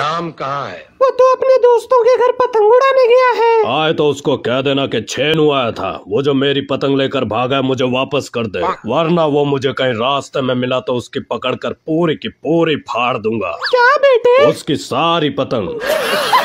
राम कहाँ है वो तो अपने दोस्तों के घर पतंग उड़ाने गया है आए तो उसको कह देना कि छेन हुआ था वो जो मेरी पतंग लेकर भागा मुझे वापस कर दे वरना वो मुझे कहीं रास्ते में मिला तो उसकी पकड़ कर पूरी की पूरी फाड़ दूंगा क्या बेटे उसकी सारी पतंग